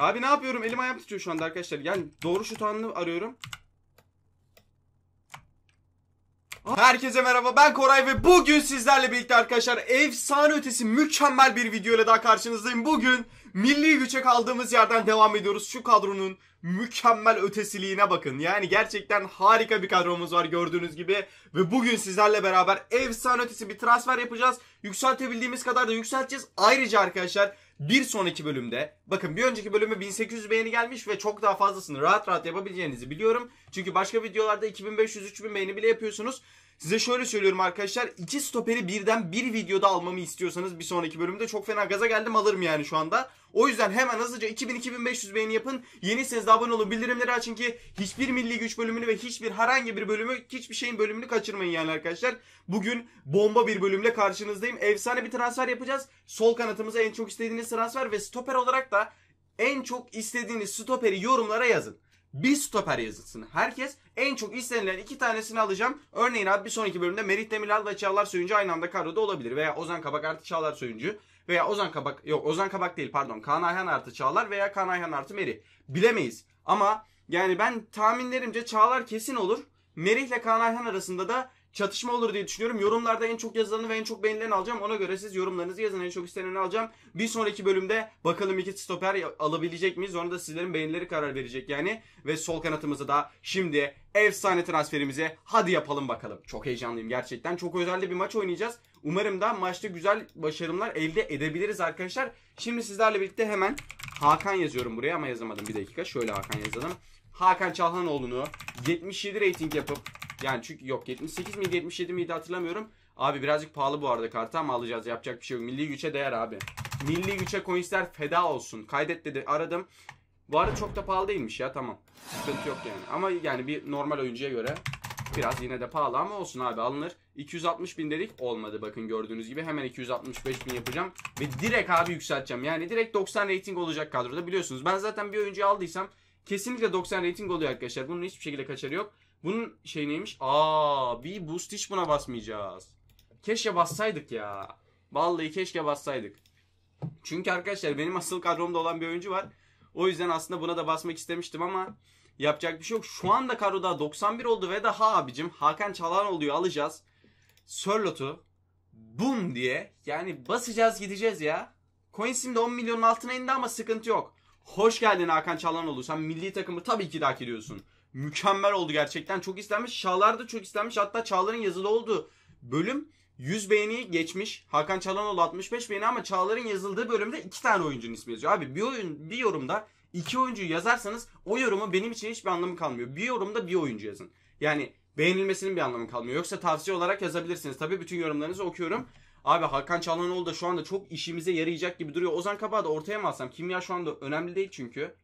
Abi ne yapıyorum? Elim ayağım tutuyor şu anda arkadaşlar. Yani doğru şut anını arıyorum. Herkese merhaba ben Koray ve bugün sizlerle birlikte arkadaşlar efsane ötesi mükemmel bir video ile daha karşınızdayım. Bugün milli güçe kaldığımız yerden devam ediyoruz. Şu kadronun mükemmel ötesiliğine bakın. Yani gerçekten harika bir kadromuz var gördüğünüz gibi. Ve bugün sizlerle beraber efsane ötesi bir transfer yapacağız. Yükseltebildiğimiz kadar da yükselteceğiz. Ayrıca arkadaşlar bir sonraki bölümde bakın bir önceki bölüme 1800 beğeni gelmiş ve çok daha fazlasını rahat rahat yapabileceğinizi biliyorum. Çünkü başka videolarda 2500-3000 beğeni bile yapıyorsunuz. Size şöyle söylüyorum arkadaşlar. iki stoperi birden bir videoda almamı istiyorsanız bir sonraki bölümde çok fena gaza geldim alırım yani şu anda. O yüzden hemen hızlıca 2000-2500 beğeni yapın. Yeniyseniz de abone olun. Bildirimleri açın ki hiçbir milli güç bölümünü ve hiçbir herhangi bir bölümü hiçbir şeyin bölümünü kaçırmayın yani arkadaşlar. Bugün bomba bir bölümle karşınızdayım. Efsane bir transfer yapacağız. Sol kanatımıza en çok istediğiniz transfer ve stoper olarak da en çok istediğiniz stoperi yorumlara yazın bir stoper yazılsın. Herkes en çok istenilen iki tanesini alacağım. Örneğin abi bir sonraki bölümde Merih Demiral ve Çağlar Söyüncü aynı anda kadroda olabilir. Veya Ozan Kabak artı Çağlar Söyüncü. Veya Ozan Kabak yok Ozan Kabak değil pardon. Kaan Ayhan artı Çağlar veya Kaan Ayhan artı Merih. Bilemeyiz. Ama yani ben tahminlerimce Çağlar kesin olur. Merih ile Kaan Ayhan arasında da çatışma olur diye düşünüyorum. Yorumlarda en çok yazılanı ve en çok beğenilerini alacağım. Ona göre siz yorumlarınızı yazın. En çok isteneni alacağım. Bir sonraki bölümde bakalım iki stoper alabilecek miyiz? Sonra da sizlerin beğenileri karar verecek yani. Ve sol kanatımızı da şimdi efsane transferimizi hadi yapalım bakalım. Çok heyecanlıyım gerçekten. Çok özel bir maç oynayacağız. Umarım da maçta güzel başarımlar elde edebiliriz arkadaşlar. Şimdi sizlerle birlikte hemen Hakan yazıyorum buraya ama yazamadım bir dakika. Şöyle Hakan yazalım. Hakan Çalhanoğlu'nu 77 rating yapıp yani çünkü yok 78 miydi 77 miydi hatırlamıyorum. Abi birazcık pahalı bu arada kartı ama alacağız yapacak bir şey yok. Milli güçe değer abi. Milli güçe coinsler feda olsun. Kaydet dedi aradım. Bu arada çok da pahalı değilmiş ya tamam. Sıkıntı yok yani. Ama yani bir normal oyuncuya göre biraz yine de pahalı ama olsun abi alınır. 260 bin dedik olmadı bakın gördüğünüz gibi hemen 265 bin yapacağım. Ve direkt abi yükselteceğim yani direkt 90 rating olacak kadroda biliyorsunuz. Ben zaten bir oyuncuyu aldıysam Kesinlikle 90 rating oluyor arkadaşlar. Bunun hiçbir şekilde kaçarı yok. Bunun şey neymiş? Aa, bir boost hiç buna basmayacağız. Keşke bassaydık ya. Vallahi keşke bassaydık. Çünkü arkadaşlar benim asıl kadromda olan bir oyuncu var. O yüzden aslında buna da basmak istemiştim ama yapacak bir şey yok. Şu anda kadroda 91 oldu ve daha abicim Hakan Çalan oluyor alacağız. Sörlot'u bum diye yani basacağız gideceğiz ya. Coinsim de 10 milyonun altına indi ama sıkıntı yok. Hoş geldin Hakan Çalhanoğlu. Sen milli takımı tabii ki de hak ediyorsun. Mükemmel oldu gerçekten. Çok istenmiş. Çağlar da çok istenmiş. Hatta Çağlar'ın yazılı olduğu bölüm 100 beğeni geçmiş. Hakan Çalhanoğlu 65 beğeni ama Çağlar'ın yazıldığı bölümde 2 tane oyuncunun ismi yazıyor. Abi bir, oyun, bir yorumda 2 oyuncuyu yazarsanız o yorumu benim için hiçbir anlamı kalmıyor. Bir yorumda bir oyuncu yazın. Yani beğenilmesinin bir anlamı kalmıyor. Yoksa tavsiye olarak yazabilirsiniz. Tabii bütün yorumlarınızı okuyorum. Abi Hakan Çalhanoğlu da şu anda çok işimize yarayacak gibi duruyor. Ozan Kabak'ı da ortaya mı alsam? Kimya şu anda önemli değil çünkü.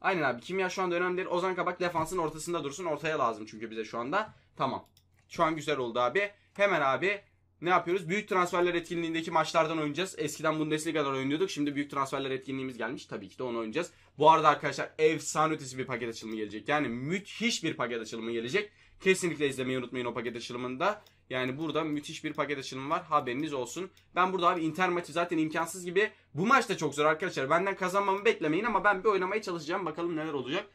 Aynen abi kimya şu anda önemli değil. Ozan Kabak defansın ortasında dursun. Ortaya lazım çünkü bize şu anda. Tamam. Şu an güzel oldu abi. Hemen abi ne yapıyoruz? Büyük transferler etkinliğindeki maçlardan oynayacağız. Eskiden Bundesliga'dan oynuyorduk. Şimdi büyük transferler etkinliğimiz gelmiş. Tabii ki de onu oynayacağız. Bu arada arkadaşlar efsane ötesi bir paket açılımı gelecek. Yani müthiş bir paket açılımı gelecek. Kesinlikle izlemeyi unutmayın o paket açılımında. Yani burada müthiş bir paket açılımı var. Haberiniz olsun. Ben burada abi Inter maçı zaten imkansız gibi. Bu maç da çok zor arkadaşlar. Benden kazanmamı beklemeyin ama ben bir oynamaya çalışacağım. Bakalım neler olacak.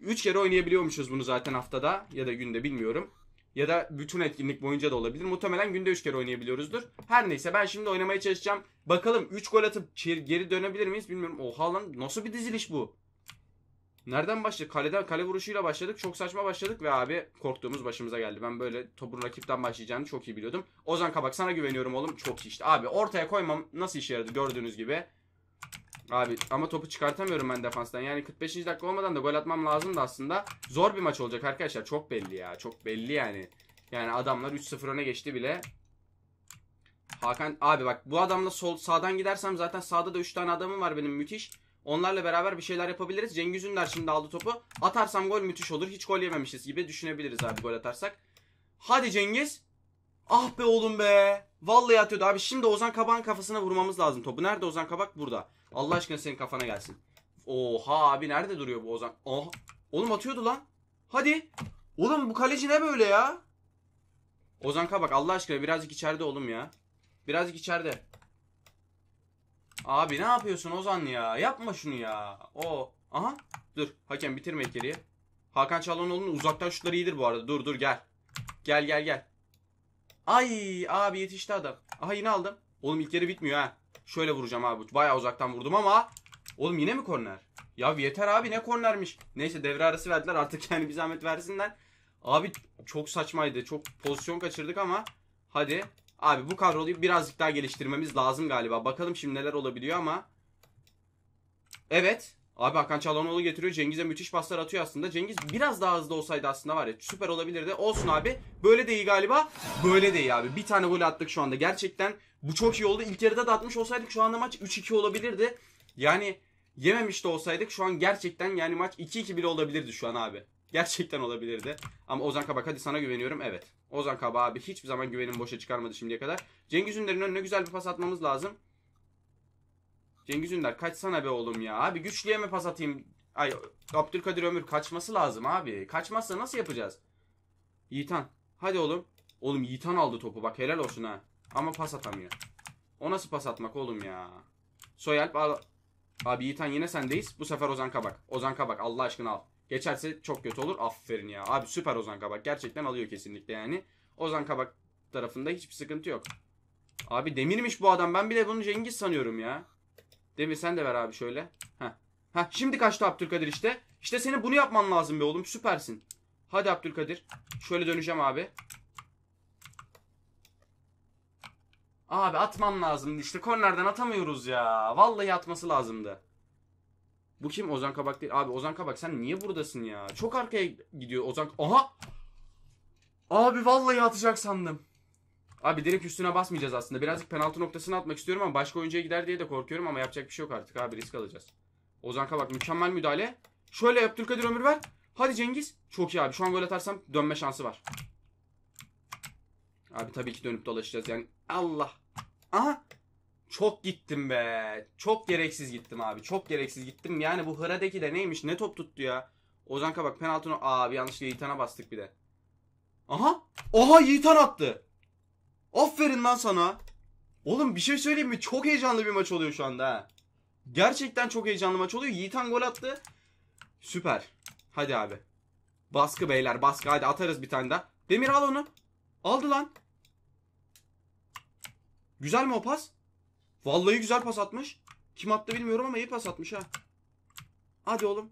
3 kere oynayabiliyormuşuz bunu zaten haftada ya da günde bilmiyorum. Ya da bütün etkinlik boyunca da olabilir. Muhtemelen günde 3 kere oynayabiliyoruzdur. Her neyse ben şimdi oynamaya çalışacağım. Bakalım 3 gol atıp geri dönebilir miyiz bilmiyorum. Oha lan nasıl bir diziliş bu? Nereden başladık? Kaleden kale vuruşuyla başladık. Çok saçma başladık ve abi korktuğumuz başımıza geldi. Ben böyle topun rakipten başlayacağını çok iyi biliyordum. Ozan Kabak sana güveniyorum oğlum. Çok iyi işte. Abi ortaya koymam nasıl işe yaradı gördüğünüz gibi. Abi ama topu çıkartamıyorum ben defanstan. Yani 45. dakika olmadan da gol atmam lazım da aslında. Zor bir maç olacak arkadaşlar. Çok belli ya. Çok belli yani. Yani adamlar 3-0 öne geçti bile. Hakan abi bak bu adamla sol sağdan gidersem zaten sağda da 3 tane adamım var benim müthiş. Onlarla beraber bir şeyler yapabiliriz. Cengiz Ünder şimdi aldı topu. Atarsam gol müthiş olur. Hiç gol yememişiz gibi düşünebiliriz abi gol atarsak. Hadi Cengiz. Ah be oğlum be. Vallahi atıyordu abi. Şimdi Ozan Kabak'ın kafasına vurmamız lazım topu. Nerede Ozan Kabak? Burada. Allah aşkına senin kafana gelsin. Oha abi nerede duruyor bu Ozan? Aha. Oğlum atıyordu lan. Hadi. Oğlum bu kaleci ne böyle ya? Ozan Kabak Allah aşkına birazcık içeride oğlum ya. Birazcık içeride. Abi ne yapıyorsun Ozan ya? Yapma şunu ya. O. Aha. Dur. Hakem bitirme geriye. Hakan Çalhanoğlu'nun uzaktan şutları iyidir bu arada. Dur dur gel. Gel gel gel. Ay abi yetişti adam. Aha yine aldım. Oğlum ilk yeri bitmiyor ha. Şöyle vuracağım abi. Baya uzaktan vurdum ama. Oğlum yine mi korner? Ya yeter abi ne kornermiş. Neyse devre arası verdiler artık yani bir zahmet versinler. Abi çok saçmaydı. Çok pozisyon kaçırdık ama. Hadi Abi bu kadroyu birazcık daha geliştirmemiz lazım galiba. Bakalım şimdi neler olabiliyor ama. Evet. Abi Hakan Çalhanoğlu getiriyor. Cengiz'e müthiş paslar atıyor aslında. Cengiz biraz daha hızlı olsaydı aslında var ya süper olabilirdi. Olsun abi. Böyle de iyi galiba. Böyle de iyi abi. Bir tane gol attık şu anda. Gerçekten bu çok iyi oldu. İlk yarıda da atmış olsaydık şu anda maç 3-2 olabilirdi. Yani yememiş de olsaydık şu an gerçekten yani maç 2-2 bile olabilirdi şu an abi. Gerçekten olabilirdi. Ama Ozan Kabak hadi sana güveniyorum. Evet. Ozan Kabak abi hiçbir zaman güvenim boşa çıkarmadı şimdiye kadar. Cengiz Ünder'in önüne güzel bir pas atmamız lazım. Cengiz Ünder sana be oğlum ya. Abi güçlüye mi pas atayım? Ay Abdülkadir Ömür kaçması lazım abi. Kaçmazsa nasıl yapacağız? Yiğitan. Hadi oğlum. Oğlum Yiğitan aldı topu bak helal olsun ha. Ama pas atamıyor. O nasıl pas atmak oğlum ya? Soyalp al. Abi Yiğitan yine sendeyiz. Bu sefer Ozan Kabak. Ozan Kabak Allah aşkına al. Geçerse çok kötü olur. Aferin ya. Abi süper Ozan Kabak. Gerçekten alıyor kesinlikle yani. Ozan Kabak tarafında hiçbir sıkıntı yok. Abi demirmiş bu adam. Ben bile bunu Cengiz sanıyorum ya. Demir sen de ver abi şöyle. Heh. Heh şimdi kaçtı Abdülkadir işte. İşte seni bunu yapman lazım be oğlum. Süpersin. Hadi Abdülkadir. Şöyle döneceğim abi. Abi atman lazım. işte. Kornerden atamıyoruz ya. Vallahi atması lazımdı. Bu kim? Ozan Kabak değil. Abi Ozan Kabak sen niye buradasın ya? Çok arkaya gidiyor Ozan. Aha! Abi vallahi atacak sandım. Abi direkt üstüne basmayacağız aslında. Birazcık penaltı noktasını atmak istiyorum ama başka oyuncuya gider diye de korkuyorum ama yapacak bir şey yok artık abi risk alacağız. Ozan Kabak mükemmel müdahale. Şöyle yap Abdülkadir Ömür ver. Hadi Cengiz. Çok iyi abi. Şu an gol atarsam dönme şansı var. Abi tabii ki dönüp dolaşacağız yani. Allah. Aha. Çok gittim be. Çok gereksiz gittim abi. Çok gereksiz gittim. Yani bu Hıradeki de neymiş? Ne top tuttu ya? Ozan Kabak penaltını... Abi yanlışlıkla Yiğitan'a bastık bir de. Aha! Aha Yiğitan attı. Aferin lan sana. Oğlum bir şey söyleyeyim mi? Çok heyecanlı bir maç oluyor şu anda Gerçekten çok heyecanlı maç oluyor. Yiğitan gol attı. Süper. Hadi abi. Baskı beyler baskı. Hadi atarız bir tane daha. Demir al onu. Aldı lan. Güzel mi o pas? Vallahi güzel pas atmış. Kim attı bilmiyorum ama iyi pas atmış ha. Hadi oğlum.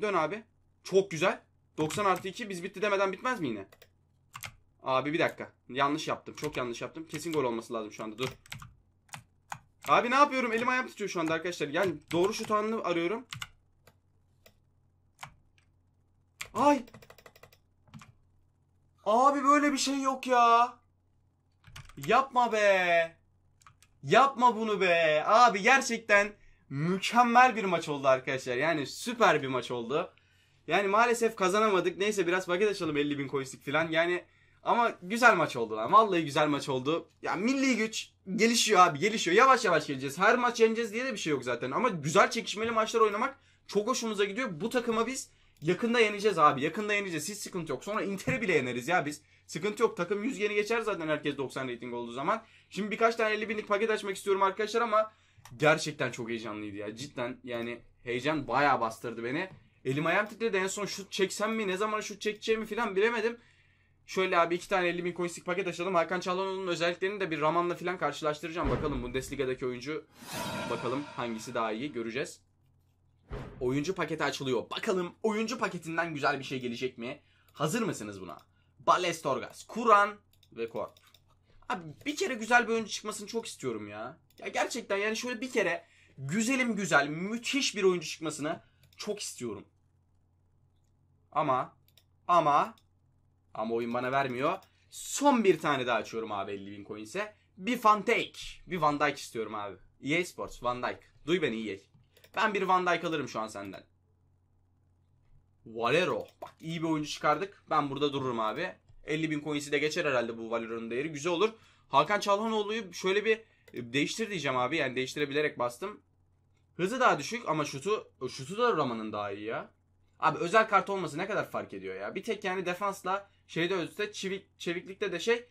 Dön abi. Çok güzel. 90 artı 2 biz bitti demeden bitmez mi yine? Abi bir dakika. Yanlış yaptım. Çok yanlış yaptım. Kesin gol olması lazım şu anda. Dur. Abi ne yapıyorum? Elim ayağım tutuyor şu anda arkadaşlar. Yani doğru şut anını arıyorum. Ay. Abi böyle bir şey yok ya. Yapma be. Yapma bunu be. Abi gerçekten mükemmel bir maç oldu arkadaşlar. Yani süper bir maç oldu. Yani maalesef kazanamadık. Neyse biraz paket açalım 50 bin coinslik falan. Yani ama güzel maç oldu lan. Vallahi güzel maç oldu. Ya milli güç gelişiyor abi gelişiyor. Yavaş yavaş geleceğiz. Her maç yeneceğiz diye de bir şey yok zaten. Ama güzel çekişmeli maçlar oynamak çok hoşumuza gidiyor. Bu takıma biz yakında yeneceğiz abi. Yakında yeneceğiz. Hiç sıkıntı yok. Sonra Inter'i bile yeneriz ya biz. Sıkıntı yok. Takım 100 yeni geçer zaten herkes 90 rating olduğu zaman. Şimdi birkaç tane 50 binlik paket açmak istiyorum arkadaşlar ama gerçekten çok heyecanlıydı ya. Cidden yani heyecan bayağı bastırdı beni. Elim ayağım titredi en son şut çeksem mi ne zaman şut çekeceğimi falan bilemedim. Şöyle abi iki tane 50 bin coinstik paket açalım. Hakan Çalhanoğlu'nun özelliklerini de bir Raman'la falan karşılaştıracağım. Bakalım Bundesliga'daki oyuncu bakalım hangisi daha iyi göreceğiz. Oyuncu paketi açılıyor. Bakalım oyuncu paketinden güzel bir şey gelecek mi? Hazır mısınız buna? Balestorgas, Kur'an ve Korp. Abi bir kere güzel bir oyuncu çıkmasını çok istiyorum ya. Ya gerçekten yani şöyle bir kere güzelim güzel, müthiş bir oyuncu çıkmasını çok istiyorum. Ama ama ama oyun bana vermiyor. Son bir tane daha açıyorum abi 50 bin coins'e. Bir Van Dijk. Bir Van Dijk istiyorum abi. EA Sports Van Dijk. Duy beni EA. Ben bir Van Dijk alırım şu an senden. Valero. Bak iyi bir oyuncu çıkardık. Ben burada dururum abi. 50 bin coins'i de geçer herhalde bu Valero'nun değeri. Güzel olur. Hakan Çalhanoğlu'yu şöyle bir e, değiştir diyeceğim abi. Yani değiştirebilerek bastım. Hızı daha düşük ama şutu şutu da Raman'ın daha iyi ya. Abi özel kart olması ne kadar fark ediyor ya. Bir tek yani defansla şeyde özde çevik, çeviklikte de şey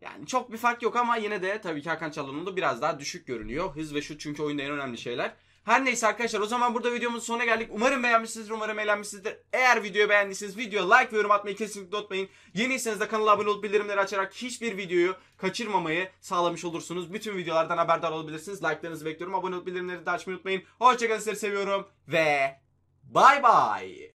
yani çok bir fark yok ama yine de tabii ki Hakan Çalhanoğlu biraz daha düşük görünüyor. Hız ve şut çünkü oyunda en önemli şeyler. Her neyse arkadaşlar o zaman burada videomuzun sonuna geldik. Umarım beğenmişsinizdir, umarım eğlenmişsinizdir. Eğer videoyu beğendiyseniz video like ve yorum atmayı kesinlikle unutmayın. Yeniyseniz de kanala abone olup bildirimleri açarak hiçbir videoyu kaçırmamayı sağlamış olursunuz. Bütün videolardan haberdar olabilirsiniz. Like'larınızı bekliyorum. Abone olup bildirimleri de açmayı unutmayın. Hoşçakalın sizleri seviyorum ve bay bay.